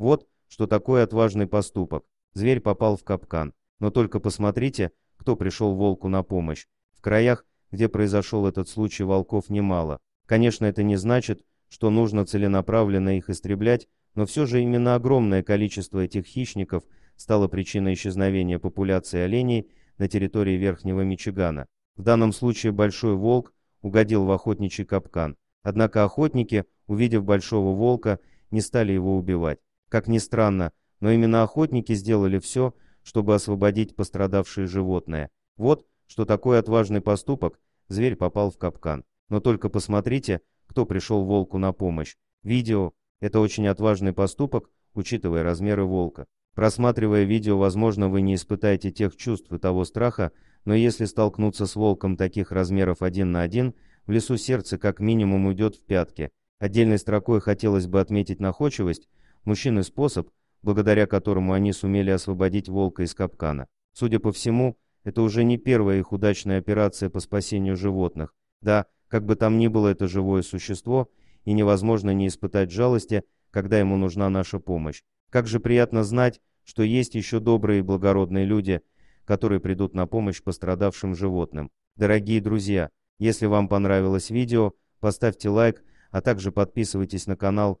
Вот что такое отважный поступок. Зверь попал в капкан. Но только посмотрите, кто пришел волку на помощь. В краях, где произошел этот случай, волков немало. Конечно, это не значит, что нужно целенаправленно их истреблять, но все же именно огромное количество этих хищников стало причиной исчезновения популяции оленей на территории Верхнего Мичигана. В данном случае большой волк угодил в охотничий капкан. Однако охотники, увидев большого волка, не стали его убивать. Как ни странно, но именно охотники сделали все, чтобы освободить пострадавшее животное. Вот, что такой отважный поступок, зверь попал в капкан. Но только посмотрите, кто пришел волку на помощь. Видео – это очень отважный поступок, учитывая размеры волка. Просматривая видео, возможно, вы не испытаете тех чувств и того страха, но если столкнуться с волком таких размеров один на один, в лесу сердце как минимум уйдет в пятки. Отдельной строкой хотелось бы отметить находчивость, мужчины способ, благодаря которому они сумели освободить волка из капкана. Судя по всему, это уже не первая их удачная операция по спасению животных. Да, как бы там ни было это живое существо, и невозможно не испытать жалости, когда ему нужна наша помощь. Как же приятно знать, что есть еще добрые и благородные люди, которые придут на помощь пострадавшим животным. Дорогие друзья, если вам понравилось видео, поставьте лайк, а также подписывайтесь на канал